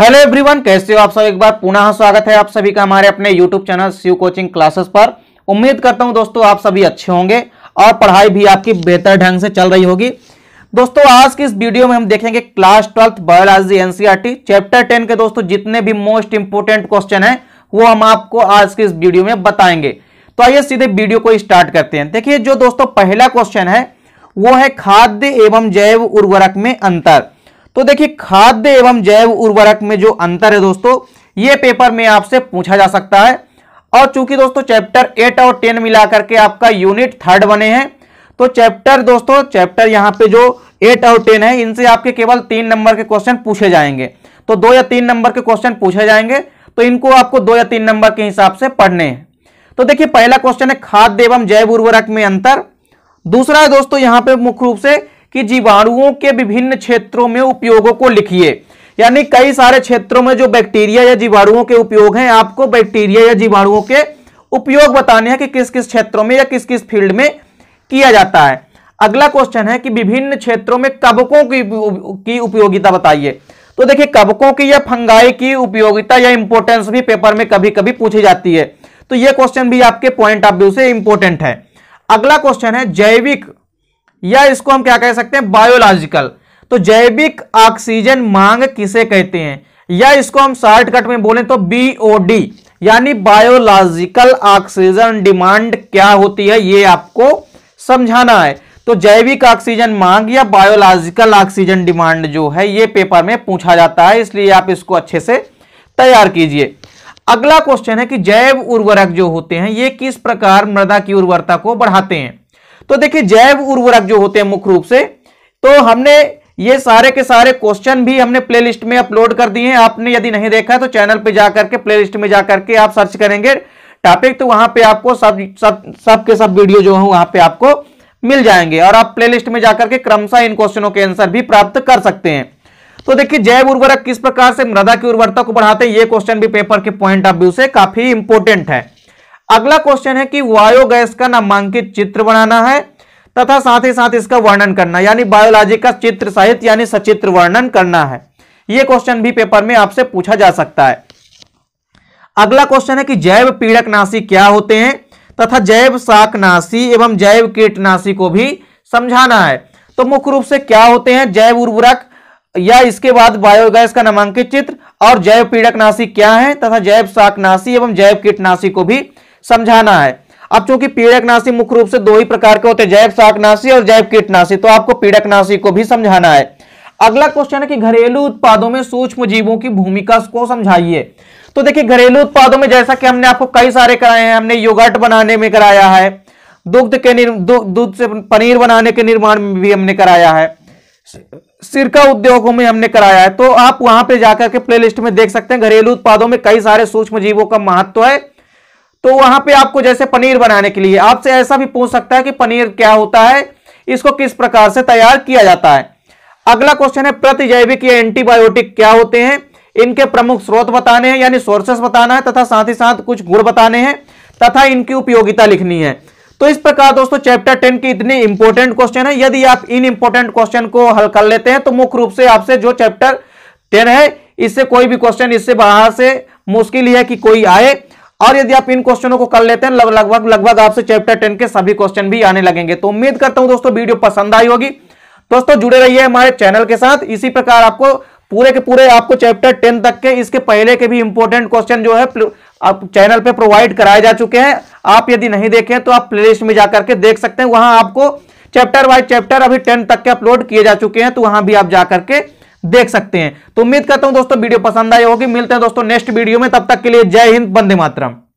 hello everyone कैसे हो आप सब एक बार पुनः स्वागत है आप सभी का हमारे अपने YouTube channel Shiv coaching classes पर उम्मीद करता हूं दोस्तों आप सभी अच्छे होंगे और पढ़ाई भी आपकी बेहतर ढंग से चल रही होगी दोस्तों आज की इस वीडियो में हम देखेंगे class twelfth biology NCERT chapter ten के दोस्तों जितने भी मोस्ट इंपोर्टेंट क्वेश्चन है वो हम आपको आज की इस वीडियो में बताएंगे तो आइए सीधे वीडियो को स्टार्ट करते हैं देखिए जो दोस्तों पहला क्वेश्चन है वो है खाद्य एवं जैव उर्वरक में अंतर तो देखिए खाद्य एवं जैव उर्वरक में जो अंतर है दोस्तों ये पेपर में आपसे पूछा जा सकता है और चूंकि दोस्तों चैप्टर एट और टेन मिलाकर के आपका यूनिट थर्ड बने हैं तो चैप्टर दोस्तों चैप्टर यहाँ पे जो एट और टेन है इनसे आपके केवल तीन नंबर के क्वेश्चन पूछे जाएंगे तो दो या तीन नंबर के क्वेश्चन पूछे जाएंगे तो इनको आपको दो या तीन नंबर के हिसाब से पढ़ने हैं तो देखिए पहला क्वेश्चन है खाद्य एवं जैव उर्वरक में अंतर दूसरा है दोस्तों यहां पे मुख्य रूप से कि जीवाणुओं के विभिन्न क्षेत्रों में उपयोगों को लिखिए यानी कई सारे क्षेत्रों में जो बैक्टीरिया या जीवाणुओं के उपयोग हैं आपको बैक्टीरिया या जीवाणुओं के उपयोग बताने हैं कि किस किस क्षेत्रों में या किस किस फील्ड में किया जाता है अगला क्वेश्चन है कि विभिन्न क्षेत्रों में कबकों की की उपयोगिता बताइए तो देखिए कबकों की या फंगाई की उपयोगिता या इंपोर्टेंस भी पेपर में कभी कभी पूछी जाती है तो यह क्वेश्चन भी आपके पॉइंट ऑफ व्यू से इंपोर्टेंट है अगला क्वेश्चन है जैविक या इसको हम क्या कह सकते हैं बायोलॉजिकल तो जैविक ऑक्सीजन मांग किसे कहते हैं या इसको हम शॉर्टकट में बोले तो बीओडी यानी बायोलॉजिकल ऑक्सीजन डिमांड क्या होती है ये आपको समझाना है तो जैविक ऑक्सीजन मांग या बायोलॉजिकल ऑक्सीजन डिमांड जो है ये पेपर में पूछा जाता है इसलिए आप इसको अच्छे से तैयार कीजिए अगला क्वेश्चन है कि जैव उर्वरक जो होते हैं ये किस प्रकार मृदा की उर्वरता को बढ़ाते हैं तो देखिए जैव उर्वरक जो होते हैं मुख्य रूप से तो हमने ये सारे के सारे क्वेश्चन भी हमने प्लेलिस्ट में अपलोड कर दिए हैं आपने यदि नहीं देखा है तो चैनल पे जाकर के प्लेलिस्ट में जाकर के आप सर्च करेंगे टॉपिक तो वहां पे आपको सब सब सब के सब वीडियो जो है वहां पे आपको मिल जाएंगे और आप प्लेलिस्ट में जाकर के क्रमशः इन क्वेश्चनों के आंसर भी प्राप्त कर सकते हैं तो देखिए जैव उर्वरक किस प्रकार से मृदा की उर्वरता को बढ़ाते हैं ये क्वेश्चन भी पेपर के पॉइंट ऑफ व्यू से काफी इंपोर्टेंट है अगला क्वेश्चन है कि वायोगैस का नामांकित चित्र बनाना है तथा साथ ही साथ इसका वर्णन करना यानी बायोलॉजी का चित्र सहित यानी सचित्र वर्णन करना है यह क्वेश्चन भी पेपर में आपसे पूछा जा सकता है अगला क्वेश्चन है कि जैव पीड़कनाशी क्या होते हैं तथा जैव शाकनाशी एवं जैव कीटनाशी को भी समझाना है तो मुख्य रूप से क्या होते हैं जैव उर्वरक या इसके बाद बायोगैस का नामांकित चित्र और जैव पीड़कनाशी क्या है तथा जैव शाकनाशी एवं जैव कीटनाशी को भी समझाना है अब चूंकि पीड़कनाशी मुख्य रूप से दो ही प्रकार के होते हैं जैव शाकनाशी और जैव कीटनाशी तो आपको पीड़कनाशी को भी समझाना है अगला क्वेश्चन है कि घरेलू उत्पादों में सूक्ष्म जीवों की भूमिका को समझाइए तो देखिए घरेलू उत्पादों में जैसा कि हमने आपको कई सारे कराए हैं हमने योगर्ट बनाने में कराया है दुग्ध के दूध से पनीर बनाने के निर्माण में भी हमने कराया है सिरका उद्योगों में हमने कराया है तो आप वहां पे जाकर के प्लेलिस्ट में देख सकते हैं घरेलू उत्पादों में कई सारे सूक्ष्म जीवों का महत्व है तो वहां पे आपको जैसे पनीर बनाने के लिए आपसे ऐसा भी पूछ सकता है कि पनीर क्या होता है इसको किस प्रकार से तैयार किया जाता है अगला क्वेश्चन है प्रतिजैविक या एंटीबायोटिक क्या होते हैं इनके प्रमुख स्रोत बताने हैं यानी सोर्सेस बताना है तथा साथ ही साथ कुछ गुण बताने हैं तथा इनकी उपयोगिता लिखनी है तो इस प्रकार दोस्तों चैप्टर टेन की इतने इंपॉर्टेंट क्वेश्चन है यदि आप इन इंपॉर्टेंट क्वेश्चन को हल कर लेते हैं तो मुख्य रूप से आपसे जो चैप्टर टेन है इससे कोई भी क्वेश्चन इससे बाहर से मुश्किल है कि कोई आए और यदि आप इन क्वेश्चनों को कर लेते हैं लगभग लगभग आपसे चैप्टर टेन के सभी क्वेश्चन भी आने लगेंगे तो उम्मीद करता हूं दोस्तों वीडियो पसंद आई होगी दोस्तों जुड़े रहिए हमारे चैनल के साथ इसी प्रकार आपको पूरे के पूरे आपको चैप्टर टेन तक के इसके पहले के भी इंपोर्टेंट क्वेश्चन जो है आप चैनल पे प्रोवाइड कराए जा चुके हैं आप यदि नहीं देखें तो आप प्लेलिस्ट में जाकर के देख सकते हैं वहां आपको चैप्टर वाइज चैप्टर अभी टेन तक के अपलोड किए जा चुके हैं तो वहां भी आप जाकर के देख सकते हैं तो उम्मीद करता हूं दोस्तों वीडियो पसंद आई होगी मिलते हैं दोस्तों नेक्स्ट वीडियो में तब तक के लिए जय हिंद बंदे मातरम